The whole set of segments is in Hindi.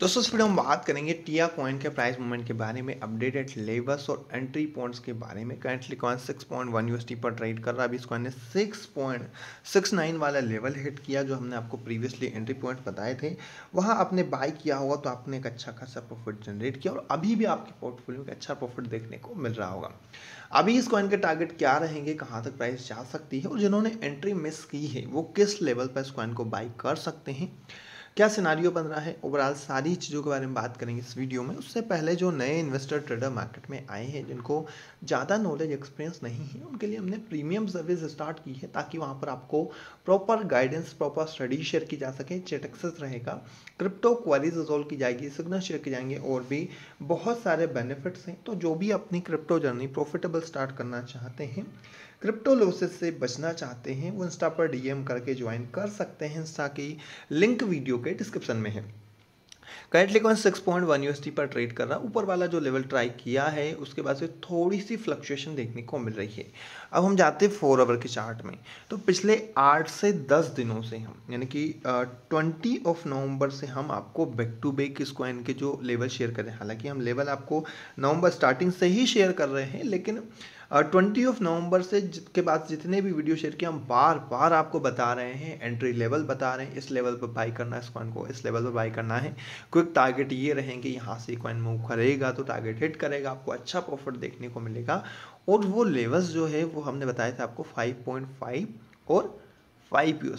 दोस्तों इस वीडियो हम बात करेंगे टिया कॉइन के प्राइस मूवमेंट के बारे में अपडेटेड लेवल्स और एंट्री पॉइंट्स के बारे में currently coin six point one U पर ट्रेड कर रहा है अभी इस कॉइन ने सिक्स पॉइंट सिक्स नाइन वाला लेवल हिट किया जो हमने आपको प्रीवियसली एंट्री पॉइंट बताए थे वहाँ आपने बाय किया होगा तो आपने एक अच्छा खासा प्रॉफिट जनरेट किया और अभी भी आपके पोर्टफोलियो में अच्छा प्रॉफिट देखने को मिल रहा होगा अभी इस कॉइन के टारगेट क्या रहेंगे कहाँ तक प्राइस जा सकती है और जिन्होंने एंट्री मिस की है वो किस लेवल पर इस कॉइन को बाई कर सकते हैं क्या सिनारियो बन रहा है ओवरऑल सारी चीज़ों के बारे में बात करेंगे इस वीडियो में उससे पहले जो नए इन्वेस्टर ट्रेडर मार्केट में आए हैं जिनको ज़्यादा नॉलेज एक्सपीरियंस नहीं है उनके लिए हमने प्रीमियम सर्विस स्टार्ट की है ताकि वहाँ पर आपको proper guidance proper study share की जा सके चेटक्सेस रहेगा क्रिप्टो क्वारीज रिजोल्व की जाएगी सिग्नल शेयर की जाएंगे और भी बहुत सारे बेनिफिट्स हैं तो जो भी अपनी क्रिप्टो जर्नी प्रॉफिटेबल स्टार्ट करना चाहते हैं क्रिप्टो लॉसेस से बचना चाहते हैं वो इंस्टा पर डीएम करके ज्वाइन कर सकते हैं इंस्टा की लिंक वीडियो के डिस्क्रिप्शन में है करेंटली कौन सिक्स पॉइंट वन यूएसडी पर ट्रेड कर रहा ऊपर वाला जो लेवल ट्राई किया है उसके बाद से थोड़ी सी फ्लक्चुएशन देखने को मिल रही है अब हम जाते हैं फोर आवर के चार्ट में तो पिछले आठ से दस दिनों से हम यानी कि ट्वेंटी ऑफ नवंबर से हम आपको बैक टू बैक इस कॉइन के जो लेवल शेयर कर रहे हैं हालांकि हम लेवल आपको नवंबर स्टार्टिंग से ही शेयर कर रहे हैं लेकिन uh, ट्वेंटी ऑफ नवंबर से के बाद जितने भी वीडियो शेयर किए हम बार बार आपको बता रहे हैं एंट्री लेवल बता रहे हैं इस लेवल पर बाई करना है इस कॉइन को इस लेवल पर बाई करना है क्विक टारगेट ये रहेंगे यहाँ से कॉइन मूव करेगा तो टारगेट हिट करेगा आपको अच्छा प्रॉफिट देखने को मिलेगा और वो लेवल्स जो है वो हमने बताया था आपको फाइव पॉइंट फाइव और फाइव यू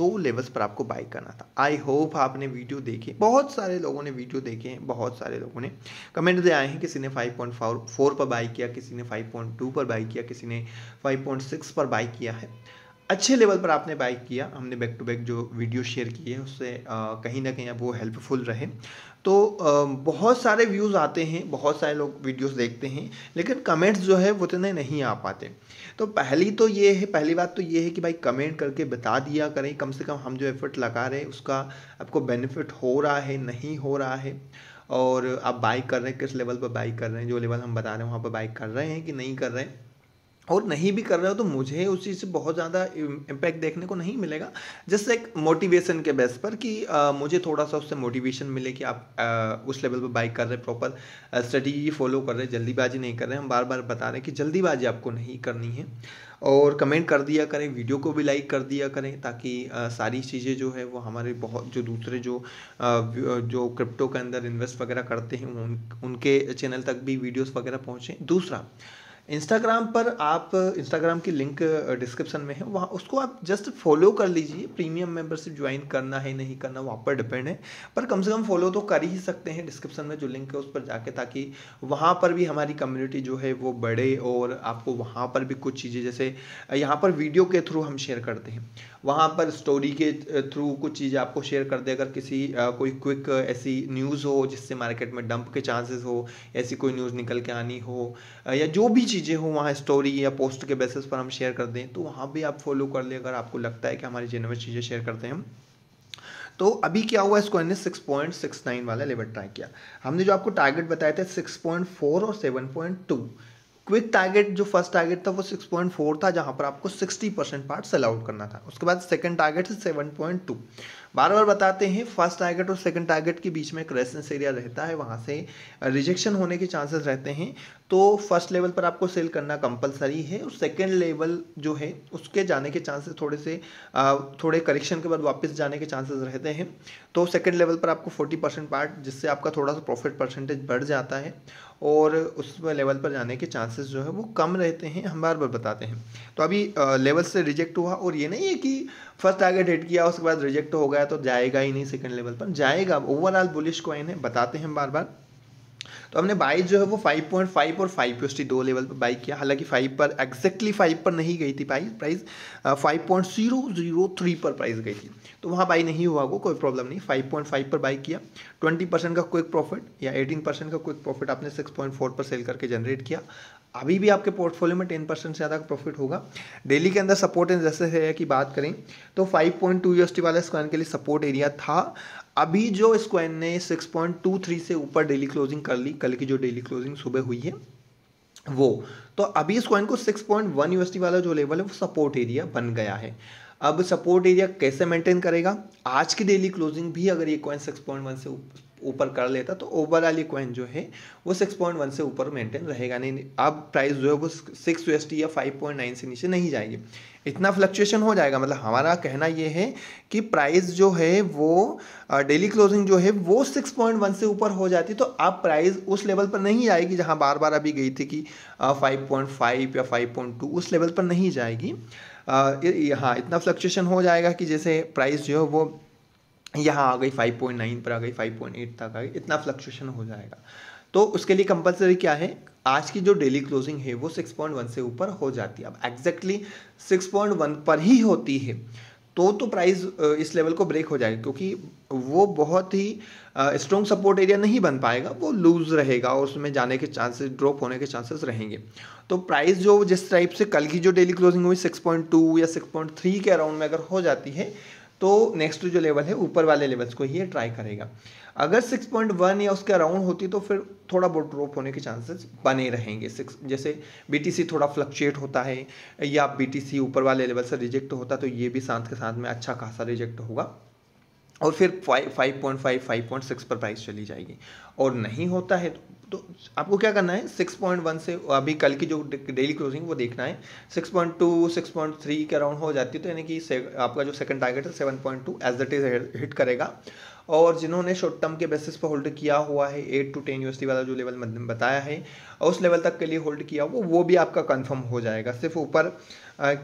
दो लेवल्स पर आपको बाई करना था आई होप आपने वीडियो देखे बहुत सारे लोगों ने वीडियो देखे हैं बहुत सारे लोगों ने कमेंट आए हैं किसी ने फाइव पॉइंट फोर पर बाई किया किसी ने फाइव पॉइंट टू पर बाई किया किसी ने फाइव पॉइंट सिक्स पर बाई किया है अच्छे लेवल पर आपने बाइक किया हमने बैक टू बैक जो वीडियो शेयर किए हैं उससे कहीं ना कहीं अब वो हेल्पफुल रहे तो बहुत सारे व्यूज़ आते हैं बहुत सारे लोग वीडियोस देखते हैं लेकिन कमेंट्स जो है वो उतने नहीं आ पाते तो पहली तो ये है पहली बात तो ये है कि भाई कमेंट करके बता दिया करें कम से कम हम जो एफ़र्ट लगा रहे हैं उसका आपको बेनिफिट हो रहा है नहीं हो रहा है और आप बाइक कर रहे हैं किस लेवल पर बाइक कर रहे हैं जो लेवल हम बता रहे हैं वहाँ पर बाइक कर रहे हैं कि नहीं कर रहे हैं और नहीं भी कर रहे हो तो मुझे उस चीज़ से बहुत ज़्यादा इम्पैक्ट देखने को नहीं मिलेगा जस्ट एक मोटिवेशन के बेस पर कि आ, मुझे थोड़ा सा उससे मोटिवेशन मिले कि आप आ, उस लेवल पर बाइक कर रहे प्रॉपर स्ट्रेटी फॉलो कर रहे जल्दीबाजी नहीं कर रहे हम बार बार बता रहे हैं कि जल्दीबाजी आपको नहीं करनी है और कमेंट कर दिया करें वीडियो को भी लाइक कर दिया करें ताकि आ, सारी चीज़ें जो है वो हमारे बहुत जो दूसरे जो आ, जो क्रिप्टो के अंदर इन्वेस्ट वगैरह करते हैं उन उनके चैनल तक भी वीडियोस वगैरह पहुँचें दूसरा इंस्टाग्राम पर आप इंस्टाग्राम की लिंक डिस्क्रिप्शन uh, में है वहाँ उसको आप जस्ट फॉलो कर लीजिए प्रीमियम मेंबरशिप ज्वाइन करना है नहीं करना वहाँ पर डिपेंड है पर कम से कम फॉलो तो कर ही सकते हैं डिस्क्रिप्शन में जो लिंक है उस पर जाके ताकि वहाँ पर भी हमारी कम्युनिटी जो है वो बढ़े और आपको वहाँ पर भी कुछ चीज़ें जैसे uh, यहाँ पर वीडियो के थ्रू हम शेयर करते हैं वहाँ पर स्टोरी के थ्रू uh, कुछ चीज़ आपको शेयर कर दे अगर किसी कोई क्विक ऐसी न्यूज़ हो जिससे मार्केट में डंप के चांसेस हो ऐसी कोई न्यूज़ निकल के आनी हो या जो भी चीज़ चीज़ें हो वहाँ स्टोरी या पोस्ट के बेसिस पर हम शेयर कर दें तो वहाँ भी आप फॉलो कर लें अगर आपको लगता है कि हमारी जेनवर चीज़ें शेयर करते हैं हम तो अभी क्या हुआ इसको हमने 6.69 वाला लेवल ट्राई किया हमने जो आपको टारगेट बताया था 6.4 और 7.2 क्विक टारगेट जो फर्स्ट टारगेट था वो 6.4 था जहाँ पर आपको 60 परसेंट पार्ट सेल आउट करना था उसके बाद सेकंड टारगेट है 7.2 बार बार बताते हैं फर्स्ट टारगेट और सेकंड टारगेट के बीच में एक रेसेंस एरिया रहता है वहाँ से रिजेक्शन होने के चांसेस रहते हैं तो फर्स्ट लेवल पर आपको सेल करना कंपलसरी है और सेकेंड लेवल जो है उसके जाने के चांसेस थोड़े से थोड़े करेक्शन के बाद वापस जाने के चांसेस रहते हैं तो सेकेंड लेवल पर आपको फोर्टी परसेंट पार्ट जिससे आपका थोड़ा सा प्रॉफिट परसेंटेज बढ़ जाता है और उस लेवल पर जाने के चांसेस जो है वो कम रहते हैं हम बार बार बताते हैं तो अभी लेवल से रिजेक्ट हुआ और ये नहीं है कि फर्स्ट टारगेट हिट किया उसके बाद रिजेक्ट हो गया तो जाएगा ही नहीं सेकंड लेवल पर जाएगा ओवरऑल बुलिश कॉइन है बताते हैं बार बार तो हमने बाई जो है वो 5.5 और 5 दो लेवल पर बाई किया हालांकि 5 पर एक्जैक्टली exactly 5 पर नहीं गई थी प्राइस प्राइस 5.003 पर प्राइस गई थी तो वहाँ बाई नहीं हुआ को कोई प्रॉब्लम नहीं 5.5 पर बाई किया 20 परसेंट का क्विक प्रॉफिट या 18 परसेंट का क्विक प्रॉफिट आपने 6.4 पर सेल करके जनरेट किया अभी भी आपके पोर्टफोलियो में टेन परसेंट से ज़्यादा प्रॉफिट होगा डेली के अंदर सपोर्ट एंड है की बात करें तो फाइव पॉइंट टू यूएसटी वाला स्क्वाइन के लिए सपोर्ट एरिया था अभी जो स्क्वाइन ने सिक्स पॉइंट टू थ्री से ऊपर डेली क्लोजिंग कर ली कल की जो डेली क्लोजिंग सुबह हुई है वो तो अभी इस क्वाइन को 6.1 यूएसडी वाला जो लेवल है वो सपोर्ट एरिया बन गया है अब सपोर्ट एरिया कैसे मेंटेन करेगा आज की डेली क्लोजिंग भी अगर ये कॉइन सिक्स पॉइंट वन से ऊपर कर लेता तो ओवरऑल ये कॉइन जो है वो सिक्स पॉइंट वन से ऊपर मेंटेन रहेगा नहीं अब प्राइस जो है वो सिक्स यू या फाइव पॉइंट नाइन से नीचे नहीं जाएगी इतना फ्लक्चुएशन हो जाएगा मतलब हमारा कहना ये है कि प्राइस जो है वो डेली क्लोजिंग जो है वो सिक्स पॉइंट वन से ऊपर हो जाती तो अब प्राइस उस लेवल पर नहीं जाएगी जहां बार बार अभी गई थी कि फाइव पॉइंट फाइव या फाइव पॉइंट टू उस लेवल पर नहीं जाएगी हाँ इतना फ्लक्चुएशन हो जाएगा कि जैसे प्राइस जो है वो यहाँ आ गई 5.9 पर आ गई 5.8 तक आ गई इतना फ्लक्चुएशन हो जाएगा तो उसके लिए कंपलसरी क्या है आज की जो डेली क्लोजिंग है वो 6.1 से ऊपर हो जाती है अब एग्जैक्टली 6.1 पर ही होती है तो तो प्राइस इस लेवल को ब्रेक हो जाएगा क्योंकि वो बहुत ही स्ट्रॉन्ग सपोर्ट एरिया नहीं बन पाएगा वो लूज़ रहेगा और उसमें जाने के चांसेस ड्रॉप होने के चांसेस रहेंगे तो प्राइस जो जिस टाइप से कल की जो डेली क्लोजिंग हुई 6.2 या 6.3 के अराउंड में अगर हो जाती है तो नेक्स्ट जो लेवल है ऊपर वाले लेवल्स को ही ये ट्राई करेगा अगर 6.1 या उसके अराउंड होती तो फिर थोड़ा बहुत ड्रॉप होने के चांसेस बने रहेंगे सिक्स जैसे बीटीसी थोड़ा फ्लक्चुएट होता है या बीटीसी ऊपर वाले लेवल से रिजेक्ट होता तो ये भी साथ के साथ में अच्छा खासा रिजेक्ट होगा और फिर five five point five five point six पर प्राइस चली जाएगी और नहीं होता है तो तो आपको क्या करना है सिक्स पॉइंट वन से अभी कल की जो डेली क्लोजिंग वो देखना है six point two six point three के अराउंड हो जाती है तो यानी कि आपका जो सेकंड टारगेट है seven point two as that is hit करेगा और जिन्होंने शॉर्ट टर्म के बेसिस पर होल्ड किया हुआ है एट टू टेन यूएसडी वाला जो लेवल मैंने बताया है और उस लेवल तक के लिए होल्ड किया वो वो भी आपका कंफर्म हो जाएगा सिर्फ ऊपर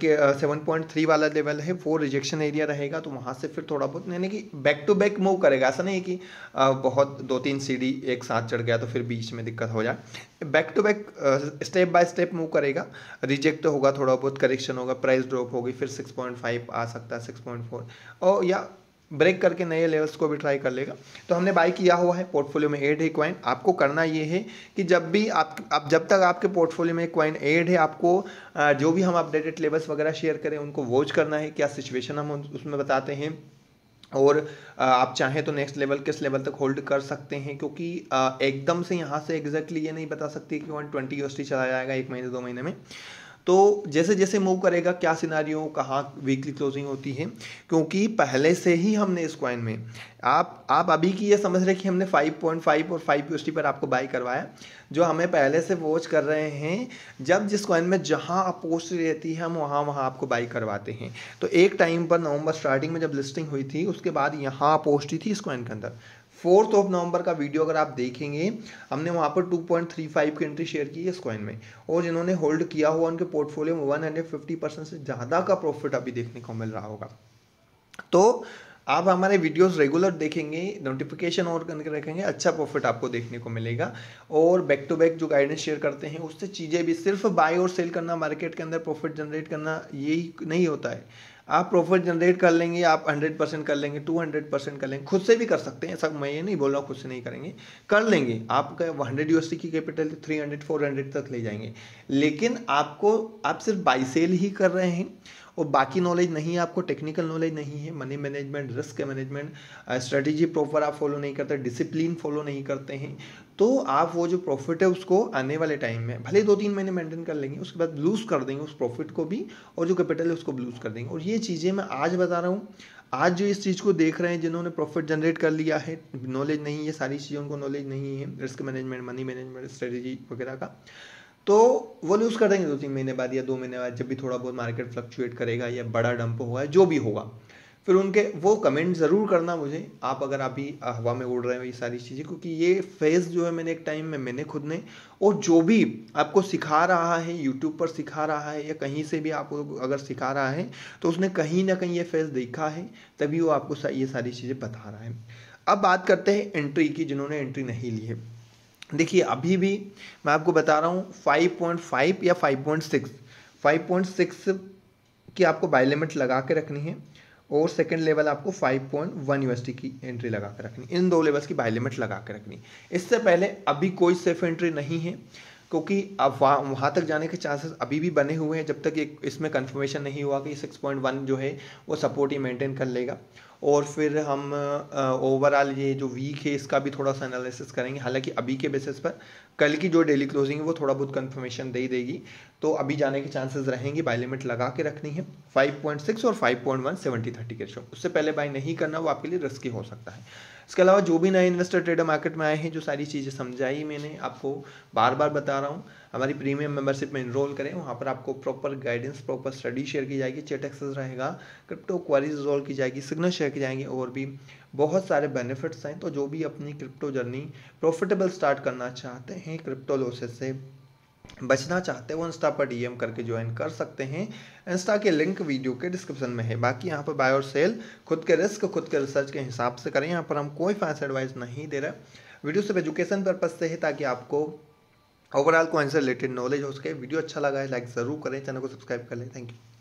के सेवन पॉइंट थ्री वाला लेवल है वो रिजेक्शन एरिया रहेगा तो वहाँ से फिर थोड़ा बहुत यानी कि बैक टू बैक मूव करेगा ऐसा नहीं कि बहुत दो तीन सीढ़ी एक साथ चढ़ गया तो फिर बीच में दिक्कत हो जाए back to back step by step move करेगा रिजेक्ट तो होगा थोड़ा बहुत करेक्शन होगा प्राइस ड्रॉप होगी फिर सिक्स पॉइंट फाइव आ सकता है सिक्स पॉइंट फोर और या ब्रेक करके नए लेवल्स को भी ट्राई कर लेगा तो हमने बाय किया हुआ है पोर्टफोलियो में एड है क्वाइन आपको करना ये है कि जब भी आप, आप जब तक आपके पोर्टफोलियो में क्वाइन एड है आपको जो भी हम अपडेटेड लेवल्स वगैरह शेयर करें उनको वॉच करना है क्या सिचुएशन हम उसमें बताते हैं और आप चाहें तो नेक्स्ट लेवल किस लेवल तक होल्ड कर सकते हैं क्योंकि एकदम से यहाँ से एग्जैक्टली ये नहीं बता सकती कि वन ट्वेंटी यूएसटी चला जाएगा एक महीने दो महीने में तो जैसे जैसे मूव करेगा क्या सिनारियों कहाँ वीकली क्लोजिंग होती है क्योंकि पहले से ही हमने इस क्वाइन में आप आप अभी की ये समझ रहे कि हमने 5.5 और 5 यूएसटी पर आपको बाई करवाया जो हमें पहले से वॉच कर रहे हैं जब जिस क्वाइन में जहाँ अपोस्ट रहती है हम वहाँ वहाँ आपको बाई करवाते हैं तो एक टाइम पर नवंबर स्टार्टिंग में जब लिस्टिंग हुई थी उसके बाद यहाँ अपोस्टी थी इस क्वाइन के अंदर फोर्थ ऑफ नवंबर का वीडियो अगर आप देखेंगे हमने वहाँ पर 2.35 की एंट्री शेयर की है इस कॉइन में और जिन्होंने होल्ड किया हुआ उनके पोर्टफोलियो में 150 परसेंट से ज़्यादा का प्रॉफिट अभी देखने को मिल रहा होगा तो आप हमारे वीडियोस रेगुलर देखेंगे नोटिफिकेशन और करके रखेंगे अच्छा प्रॉफिट आपको देखने को मिलेगा और बैक टू बैक जो गाइडेंस शेयर करते हैं उससे चीज़ें भी सिर्फ बाय और सेल करना मार्केट के अंदर प्रॉफिट जनरेट करना यही नहीं होता है आप प्रॉफिट जनरेट कर लेंगे आप हंड्रेड परसेंट कर लेंगे टू हंड्रेड परसेंट कर लेंगे खुद से भी कर सकते हैं ऐसा मैं ये नहीं बोल रहा हूँ खुद से नहीं करेंगे कर लेंगे आपका हंड्रेड यू की capital three hundred four hundred तक ले जाएंगे लेकिन आपको आप सिर्फ बाई सेल ही कर रहे हैं और बाकी नॉलेज नहीं है आपको टेक्निकल नॉलेज नहीं है money management risk management strategy proper आप फॉलो नहीं करते डिसिप्लिन फॉलो नहीं करते हैं तो आप वो जो प्रॉफिट है उसको आने वाले टाइम में भले दो तीन महीने मेंटेन कर लेंगे उसके बाद लूज़ कर देंगे उस प्रॉफिट को भी और जो कैपिटल है उसको लूज़ कर देंगे और ये चीज़ें मैं आज बता रहा हूँ आज जो इस चीज़ को देख रहे हैं जिन्होंने प्रॉफिट जनरेट कर लिया है नॉलेज नहीं है सारी चीज़ें उनको नॉलेज नहीं है risk management money management strategy वगैरह का तो वो लूज़ कर देंगे दो तीन महीने बाद या दो महीने बाद जब भी थोड़ा बहुत मार्केट फ्लक्चुएट करेगा या बड़ा डंप होगा जो भी होगा फिर उनके वो कमेंट ज़रूर करना मुझे आप अगर अभी हवा में उड़ रहे हो ये सारी चीज़ें क्योंकि ये फेज़ जो है मैंने एक टाइम में मैंने खुद ने और जो भी आपको सिखा रहा है यूट्यूब पर सिखा रहा है या कहीं से भी आपको अगर सिखा रहा है तो उसने कहीं ना कहीं ये फेज़ देखा है तभी वो आपको ये सारी चीज़ें बता रहा है अब बात करते हैं एंट्री की जिन्होंने एंट्री नहीं ली है देखिए अभी भी मैं आपको बता रहा हूँ 5.5 या 5.6 5.6 की आपको बाई लिमिट लगा के रखनी है और सेकंड लेवल आपको 5.1 यूएसडी की एंट्री लगा कर रखनी इन दो लेवल्स की बाई लिमिट लगा कर रखनी इससे पहले अभी कोई सेफ एंट्री नहीं है क्योंकि अब वहाँ वहाँ तक जाने के चांसेस अभी भी बने हुए हैं जब तक एक इसमें कंफर्मेशन नहीं हुआ कि सिक्स पॉइंट वन जो है वो सपोर्ट ही मेंटेन कर लेगा और फिर हम ओवरऑल ये जो वीक है इसका भी थोड़ा सा एनालिसिस करेंगे हालांकि अभी के बेसिस पर कल की जो डेली क्लोजिंग है वो थोड़ा बहुत कंफर्मेशन दे ही देगी तो अभी जाने के चांसेस रहेंगे बाई लिमिट लगा के रखनी है 5.6 और 5.1 सेवेंटी थर्टी के शो उससे पहले बाय नहीं करना वो आपके लिए रिस्की हो सकता है इसके अलावा जो भी नए इन्वेस्टर ट्रेडर मार्केट में आए हैं जो सारी चीज़ें समझाई मैंने आपको बार बार बता रहा हूँ हमारी प्रीमियम मेंबरशिप में इनरोल करें वहाँ पर आपको proper guidance proper study share की जाएगी चेट एक्सेस रहेगा क्रिप्टो क्वारीज रिजॉल्व की जाएगी सिग्नल शेयर की जाएंगे और भी बहुत सारे बेनिफिट्स हैं तो जो भी अपनी क्रिप्टो जर्नी प्रॉफिटेबल स्टार्ट करना चाहते हैं क्रिप्टो लोसेस से बचना चाहते हो इंस्टा पर डीएम करके ज्वाइन कर सकते हैं इंस्टा के लिंक वीडियो के डिस्क्रिप्शन में है बाकी यहाँ पर बाय और सेल खुद के रिस्क खुद के रिसर्च के हिसाब से करें यहाँ पर हम कोई फाइनेंस एडवाइस नहीं दे रहे वीडियो सिर्फ एजुकेशन पर्पज से है ताकि आपको ओवरऑल कोई से रिलेटेड नॉलेज हो सके वीडियो अच्छा लगा है लाइक ज़रूर करें चैनल को सब्सक्राइब कर लें थैंक यू